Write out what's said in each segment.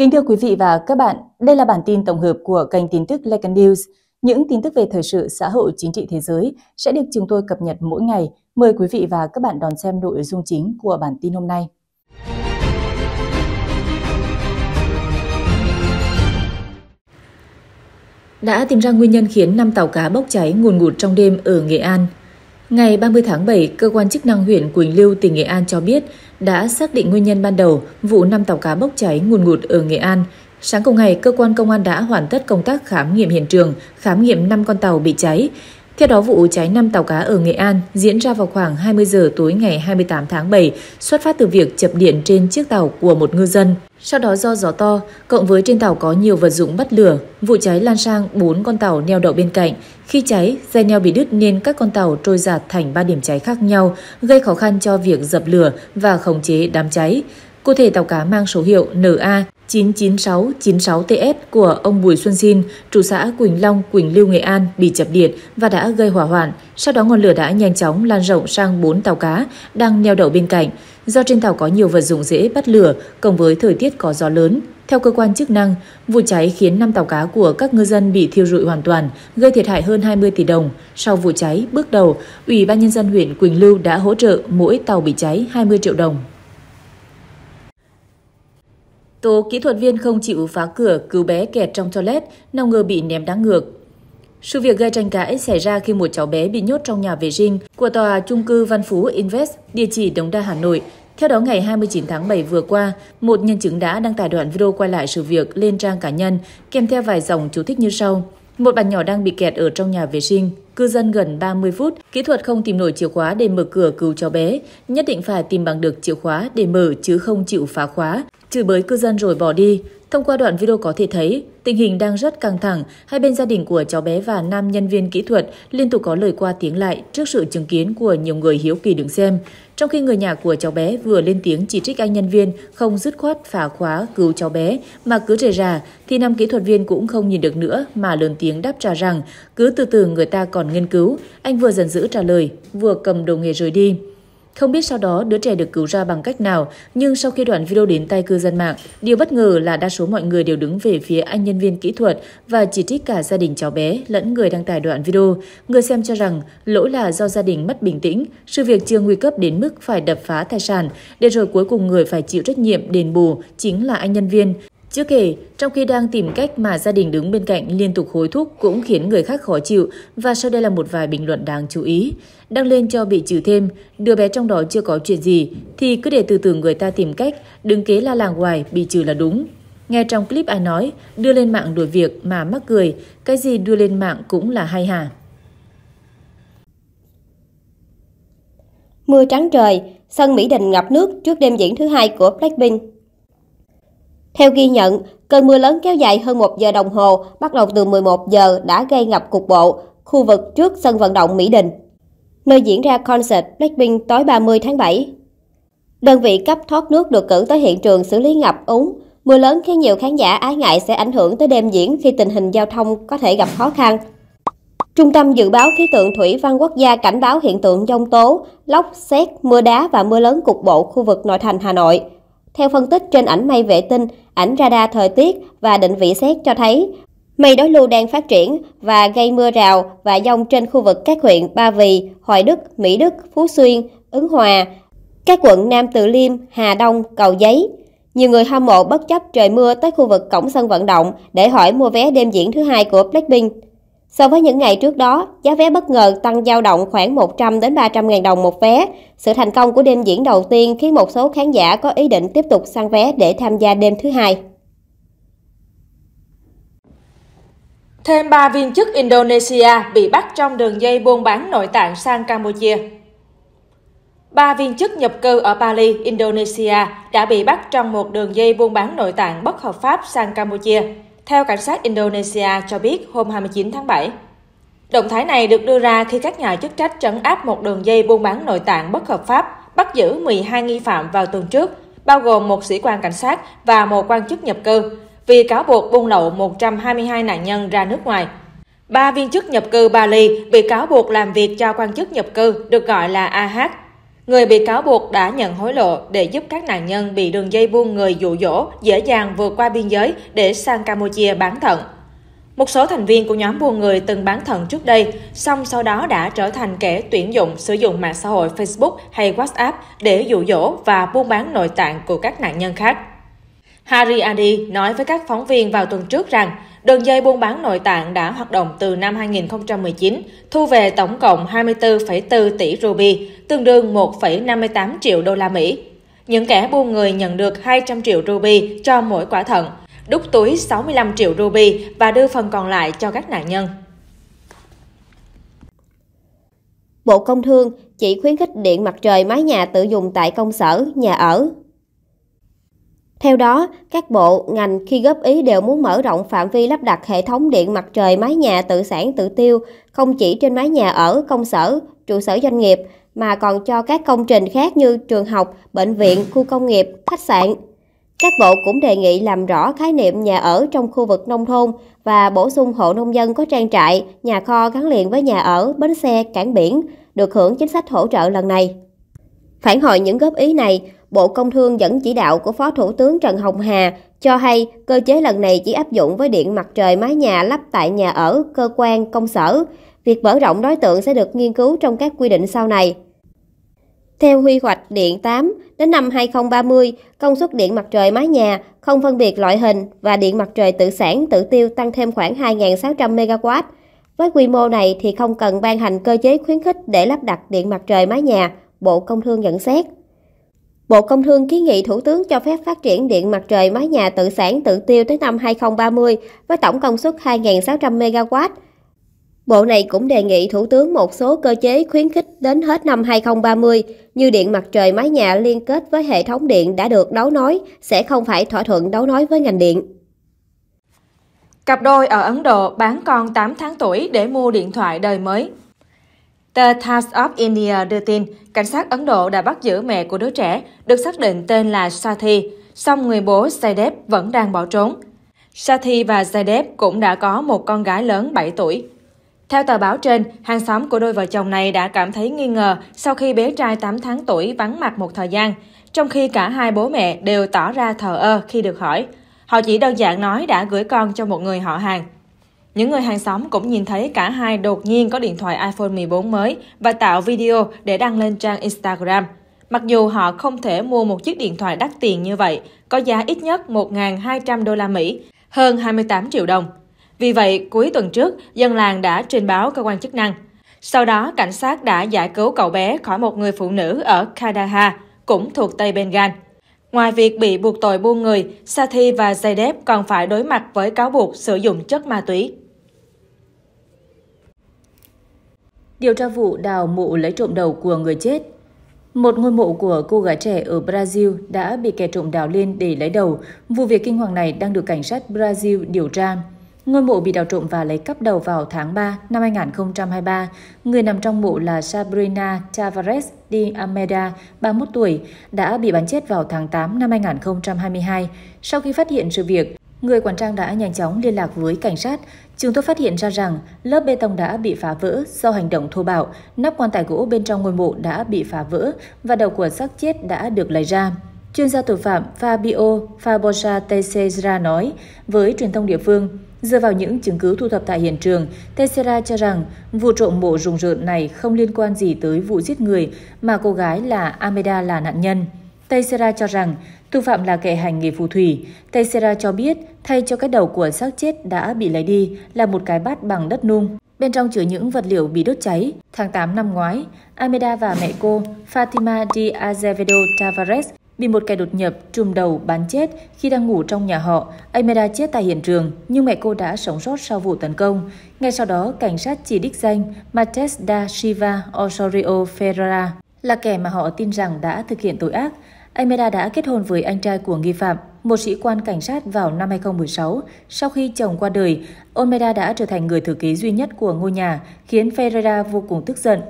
Kính thưa quý vị và các bạn, đây là bản tin tổng hợp của kênh tin tức Lecan News. Những tin tức về thời sự xã hội chính trị thế giới sẽ được chúng tôi cập nhật mỗi ngày. Mời quý vị và các bạn đón xem nội dung chính của bản tin hôm nay. Đã tìm ra nguyên nhân khiến 5 tàu cá bốc cháy ngùn ngụt trong đêm ở Nghệ An – Ngày 30 tháng 7, cơ quan chức năng huyện Quỳnh Lưu, tỉnh Nghệ An cho biết đã xác định nguyên nhân ban đầu vụ 5 tàu cá bốc cháy ngùn ngụt ở Nghệ An. Sáng cùng ngày, cơ quan công an đã hoàn tất công tác khám nghiệm hiện trường, khám nghiệm 5 con tàu bị cháy. Theo đó, vụ cháy 5 tàu cá ở Nghệ An diễn ra vào khoảng 20 giờ tối ngày 28 tháng 7, xuất phát từ việc chập điện trên chiếc tàu của một ngư dân. Sau đó do gió to, cộng với trên tàu có nhiều vật dụng bắt lửa, vụ cháy lan sang 4 con tàu neo đậu bên cạnh. Khi cháy, dây neo bị đứt nên các con tàu trôi giạt thành 3 điểm cháy khác nhau, gây khó khăn cho việc dập lửa và khống chế đám cháy. Cụ thể tàu cá mang số hiệu NA 99696TS của ông Bùi Xuân Xin, trụ xã Quỳnh Long, Quỳnh Lưu, Nghệ An bị chập điện và đã gây hỏa hoạn. Sau đó ngọn lửa đã nhanh chóng lan rộng sang 4 tàu cá đang neo đậu bên cạnh. Do trên tàu có nhiều vật dụng dễ bắt lửa, cộng với thời tiết có gió lớn, theo cơ quan chức năng, vụ cháy khiến 5 tàu cá của các ngư dân bị thiêu rụi hoàn toàn, gây thiệt hại hơn 20 tỷ đồng. Sau vụ cháy, bước đầu, Ủy ban nhân dân huyện Quỳnh Lưu đã hỗ trợ mỗi tàu bị cháy 20 triệu đồng. Tố kỹ thuật viên không chịu phá cửa cứu bé kẹt trong toilet, nào ngờ bị ném đá ngược. Sự việc gây tranh cãi xảy ra khi một cháu bé bị nhốt trong nhà vệ sinh của tòa trung cư Văn Phú Invest, địa chỉ Đống Đa, Hà Nội. Theo đó, ngày 29 tháng 7 vừa qua, một nhân chứng đã đăng tải đoạn video quay lại sự việc lên trang cá nhân kèm theo vài dòng chú thích như sau. Một bạn nhỏ đang bị kẹt ở trong nhà vệ sinh, cư dân gần 30 phút, kỹ thuật không tìm nổi chìa khóa để mở cửa cứu cháu bé, nhất định phải tìm bằng được chìa khóa để mở chứ không chịu phá khóa, chửi bới cư dân rồi bỏ đi. Thông qua đoạn video có thể thấy, tình hình đang rất căng thẳng, hai bên gia đình của cháu bé và nam nhân viên kỹ thuật liên tục có lời qua tiếng lại trước sự chứng kiến của nhiều người hiếu kỳ đứng xem. Trong khi người nhà của cháu bé vừa lên tiếng chỉ trích anh nhân viên không dứt khoát phá khóa cứu cháu bé mà cứ rề rà, thì nam kỹ thuật viên cũng không nhìn được nữa mà lớn tiếng đáp trả rằng cứ từ từ người ta còn nghiên cứu. Anh vừa dần dữ trả lời, vừa cầm đồ nghề rời đi. Không biết sau đó đứa trẻ được cứu ra bằng cách nào, nhưng sau khi đoạn video đến tay cư dân mạng, điều bất ngờ là đa số mọi người đều đứng về phía anh nhân viên kỹ thuật và chỉ trích cả gia đình cháu bé lẫn người đăng tải đoạn video. Người xem cho rằng lỗi là do gia đình mất bình tĩnh, sự việc chưa nguy cấp đến mức phải đập phá tài sản, để rồi cuối cùng người phải chịu trách nhiệm đền bù chính là anh nhân viên chưa kể, trong khi đang tìm cách mà gia đình đứng bên cạnh liên tục hối thúc cũng khiến người khác khó chịu và sau đây là một vài bình luận đáng chú ý. Đăng lên cho bị trừ thêm, đứa bé trong đó chưa có chuyện gì thì cứ để từ từ người ta tìm cách, đứng kế la làng hoài, bị trừ là đúng. Nghe trong clip ai nói, đưa lên mạng đuổi việc mà mắc cười, cái gì đưa lên mạng cũng là hay hả? Mưa trắng trời, sân Mỹ Đình ngập nước trước đêm diễn thứ hai của Blackpink. Theo ghi nhận, cơn mưa lớn kéo dài hơn 1 giờ đồng hồ, bắt đầu từ 11 giờ đã gây ngập cục bộ khu vực trước sân vận động Mỹ Đình, nơi diễn ra concert Blackpink tối 30 tháng 7. Đơn vị cấp thoát nước được cử tới hiện trường xử lý ngập úng. Mưa lớn khiến nhiều khán giả ái ngại sẽ ảnh hưởng tới đêm diễn khi tình hình giao thông có thể gặp khó khăn. Trung tâm Dự báo Khí tượng Thủy văn Quốc gia cảnh báo hiện tượng dông tố, lốc, xét, mưa đá và mưa lớn cục bộ khu vực nội thành Hà Nội. Theo phân tích trên ảnh mây vệ tinh, ảnh radar thời tiết và định vị xét cho thấy, mây đối lưu đang phát triển và gây mưa rào và dông trên khu vực các huyện Ba Vì, Hoài Đức, Mỹ Đức, Phú Xuyên, Ứng Hòa, các quận Nam Từ Liêm, Hà Đông, Cầu Giấy. Nhiều người hâm mộ bất chấp trời mưa tới khu vực cổng sân vận động để hỏi mua vé đêm diễn thứ hai của Blackpink. So với những ngày trước đó, giá vé bất ngờ tăng dao động khoảng 100 đến 300 ngàn đồng một vé. Sự thành công của đêm diễn đầu tiên khiến một số khán giả có ý định tiếp tục săn vé để tham gia đêm thứ hai. Thêm 3 viên chức Indonesia bị bắt trong đường dây buôn bán nội tạng sang Campuchia. Ba viên chức nhập cư ở Bali, Indonesia đã bị bắt trong một đường dây buôn bán nội tạng bất hợp pháp sang Campuchia theo cảnh sát Indonesia cho biết hôm 29 tháng 7. Động thái này được đưa ra khi các nhà chức trách trấn áp một đường dây buôn bán nội tạng bất hợp pháp, bắt giữ 12 nghi phạm vào tuần trước, bao gồm một sĩ quan cảnh sát và một quan chức nhập cư, vì cáo buộc buôn lậu 122 nạn nhân ra nước ngoài. Ba viên chức nhập cư Bali bị cáo buộc làm việc cho quan chức nhập cư được gọi là AH Người bị cáo buộc đã nhận hối lộ để giúp các nạn nhân bị đường dây buôn người dụ dỗ dễ dàng vượt qua biên giới để sang Campuchia bán thận. Một số thành viên của nhóm buôn người từng bán thận trước đây, song sau đó đã trở thành kẻ tuyển dụng sử dụng mạng xã hội Facebook hay WhatsApp để dụ dỗ và buôn bán nội tạng của các nạn nhân khác. Hari Adi nói với các phóng viên vào tuần trước rằng Đường dây buôn bán nội tạng đã hoạt động từ năm 2019, thu về tổng cộng 24,4 tỷ ruby, tương đương 1,58 triệu đô la Mỹ. Những kẻ buôn người nhận được 200 triệu ruby cho mỗi quả thận, đúc túi 65 triệu ruby và đưa phần còn lại cho các nạn nhân. Bộ Công Thương chỉ khuyến khích điện mặt trời mái nhà tự dùng tại công sở, nhà ở, theo đó, các bộ, ngành khi góp ý đều muốn mở rộng phạm vi lắp đặt hệ thống điện mặt trời mái nhà tự sản tự tiêu, không chỉ trên mái nhà ở, công sở, trụ sở doanh nghiệp, mà còn cho các công trình khác như trường học, bệnh viện, khu công nghiệp, khách sạn. Các bộ cũng đề nghị làm rõ khái niệm nhà ở trong khu vực nông thôn và bổ sung hộ nông dân có trang trại, nhà kho gắn liền với nhà ở, bến xe, cảng biển, được hưởng chính sách hỗ trợ lần này. Phản hồi những góp ý này, Bộ Công Thương dẫn chỉ đạo của Phó Thủ tướng Trần Hồng Hà cho hay cơ chế lần này chỉ áp dụng với điện mặt trời mái nhà lắp tại nhà ở, cơ quan, công sở. Việc mở rộng đối tượng sẽ được nghiên cứu trong các quy định sau này. Theo quy hoạch điện 8, đến năm 2030, công suất điện mặt trời mái nhà không phân biệt loại hình và điện mặt trời tự sản tự tiêu tăng thêm khoảng 2.600 MW. Với quy mô này thì không cần ban hành cơ chế khuyến khích để lắp đặt điện mặt trời mái nhà, Bộ Công Thương nhận xét. Bộ Công Thương kiến nghị Thủ tướng cho phép phát triển điện mặt trời mái nhà tự sản tự tiêu tới năm 2030 với tổng công suất 2.600 MW. Bộ này cũng đề nghị Thủ tướng một số cơ chế khuyến khích đến hết năm 2030 như điện mặt trời mái nhà liên kết với hệ thống điện đã được đấu nối sẽ không phải thỏa thuận đấu nối với ngành điện. Cặp đôi ở Ấn Độ bán con 8 tháng tuổi để mua điện thoại đời mới. The Times of India đưa tin, cảnh sát Ấn Độ đã bắt giữ mẹ của đứa trẻ, được xác định tên là Sathi, song người bố Zaidep vẫn đang bỏ trốn. Sathi và Zaidep cũng đã có một con gái lớn 7 tuổi. Theo tờ báo trên, hàng xóm của đôi vợ chồng này đã cảm thấy nghi ngờ sau khi bé trai 8 tháng tuổi vắng mặt một thời gian, trong khi cả hai bố mẹ đều tỏ ra thờ ơ khi được hỏi. Họ chỉ đơn giản nói đã gửi con cho một người họ hàng. Những người hàng xóm cũng nhìn thấy cả hai đột nhiên có điện thoại iPhone 14 mới và tạo video để đăng lên trang Instagram. Mặc dù họ không thể mua một chiếc điện thoại đắt tiền như vậy, có giá ít nhất 1.200 đô la Mỹ, hơn 28 triệu đồng. Vì vậy, cuối tuần trước, dân làng đã trình báo cơ quan chức năng. Sau đó, cảnh sát đã giải cứu cậu bé khỏi một người phụ nữ ở Kadaha, cũng thuộc Tây Bengal. Ngoài việc bị buộc tội buôn người, Sathi và Zaydep còn phải đối mặt với cáo buộc sử dụng chất ma túy. điều tra vụ đào mộ lấy trộm đầu của người chết. Một ngôi mộ của cô gái trẻ ở Brazil đã bị kẻ trộm đào lên để lấy đầu. Vụ việc kinh hoàng này đang được cảnh sát Brazil điều tra. Ngôi mộ bị đào trộm và lấy cắp đầu vào tháng 3 năm 2023. Người nằm trong mộ là Sabrina Tavares de Almeida, 31 tuổi, đã bị bắn chết vào tháng 8 năm 2022. Sau khi phát hiện sự việc, Người quản trang đã nhanh chóng liên lạc với cảnh sát. Chúng tôi phát hiện ra rằng lớp bê tông đã bị phá vỡ do hành động thô bạo, nắp quan tài gỗ bên trong ngôi mộ đã bị phá vỡ và đầu của xác chết đã được lấy ra. Chuyên gia tội phạm Fabio Fabosa Teixeira nói với truyền thông địa phương, dựa vào những chứng cứ thu thập tại hiện trường, Teixeira cho rằng vụ trộm mộ rùng rợn này không liên quan gì tới vụ giết người mà cô gái là Ameda là nạn nhân. Teixeira cho rằng thủ phạm là kẻ hành nghề phù thủy. Teixeira cho biết thay cho cái đầu của xác chết đã bị lấy đi là một cái bát bằng đất nung. Bên trong chứa những vật liệu bị đốt cháy, tháng 8 năm ngoái, Ameda và mẹ cô Fatima de Azevedo Tavares bị một kẻ đột nhập trùm đầu bắn chết khi đang ngủ trong nhà họ. Ameda chết tại hiện trường, nhưng mẹ cô đã sống sót sau vụ tấn công. Ngay sau đó, cảnh sát chỉ đích danh Mates da Silva Osorio Ferrara là kẻ mà họ tin rằng đã thực hiện tội ác. Almeida đã kết hôn với anh trai của nghi phạm, một sĩ quan cảnh sát vào năm 2016. Sau khi chồng qua đời, Almeida đã trở thành người thừa kế duy nhất của ngôi nhà, khiến Ferreira vô cùng tức giận.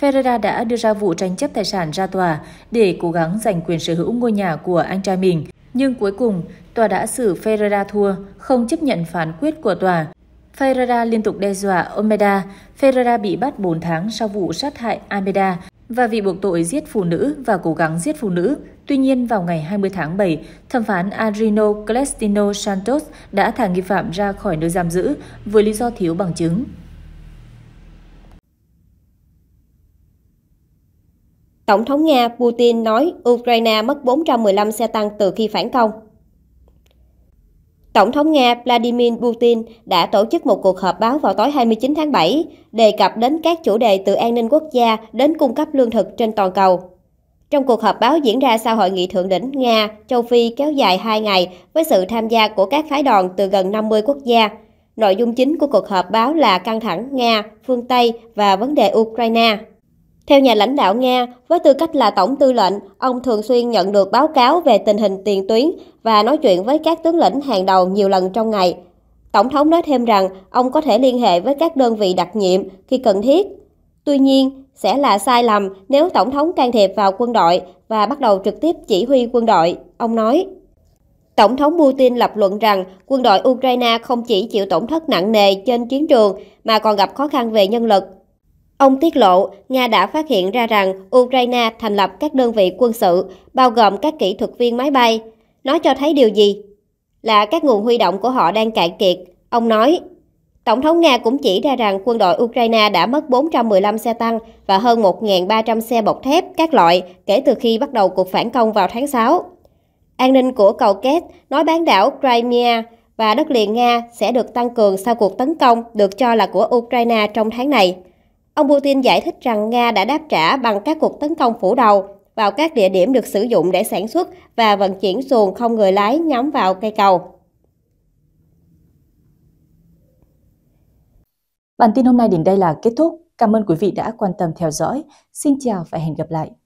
Ferreira đã đưa ra vụ tranh chấp tài sản ra tòa để cố gắng giành quyền sở hữu ngôi nhà của anh trai mình. Nhưng cuối cùng, tòa đã xử Ferreira thua, không chấp nhận phán quyết của tòa. Ferreira liên tục đe dọa Almeida. Ferreira bị bắt 4 tháng sau vụ sát hại Almeida và vì buộc tội giết phụ nữ và cố gắng giết phụ nữ. Tuy nhiên, vào ngày 20 tháng 7, thẩm phán Adrino Celestino Santos đã thả nghi phạm ra khỏi nơi giam giữ với lý do thiếu bằng chứng. Tổng thống Nga Putin nói Ukraine mất 415 xe tăng từ khi phản công. Tổng thống Nga Vladimir Putin đã tổ chức một cuộc họp báo vào tối 29 tháng 7 đề cập đến các chủ đề từ an ninh quốc gia đến cung cấp lương thực trên toàn cầu. Trong cuộc họp báo diễn ra sau hội nghị thượng đỉnh Nga, châu Phi kéo dài 2 ngày với sự tham gia của các phái đoàn từ gần 50 quốc gia. Nội dung chính của cuộc họp báo là căng thẳng Nga, phương Tây và vấn đề Ukraine. Theo nhà lãnh đạo Nga, với tư cách là tổng tư lệnh, ông thường xuyên nhận được báo cáo về tình hình tiền tuyến và nói chuyện với các tướng lĩnh hàng đầu nhiều lần trong ngày. Tổng thống nói thêm rằng ông có thể liên hệ với các đơn vị đặc nhiệm khi cần thiết Tuy nhiên, sẽ là sai lầm nếu Tổng thống can thiệp vào quân đội và bắt đầu trực tiếp chỉ huy quân đội, ông nói. Tổng thống Putin lập luận rằng quân đội Ukraine không chỉ chịu tổn thất nặng nề trên chiến trường mà còn gặp khó khăn về nhân lực. Ông tiết lộ, Nga đã phát hiện ra rằng Ukraine thành lập các đơn vị quân sự, bao gồm các kỹ thuật viên máy bay. Nó cho thấy điều gì? Là các nguồn huy động của họ đang cạn kiệt, ông nói. Tổng thống Nga cũng chỉ ra rằng quân đội Ukraine đã mất 415 xe tăng và hơn 1.300 xe bọc thép các loại kể từ khi bắt đầu cuộc phản công vào tháng 6. An ninh của cầu Kép nói bán đảo Crimea và đất liền Nga sẽ được tăng cường sau cuộc tấn công được cho là của Ukraine trong tháng này. Ông Putin giải thích rằng Nga đã đáp trả bằng các cuộc tấn công phủ đầu vào các địa điểm được sử dụng để sản xuất và vận chuyển xuồng không người lái nhắm vào cây cầu. Bản tin hôm nay đến đây là kết thúc. Cảm ơn quý vị đã quan tâm theo dõi. Xin chào và hẹn gặp lại.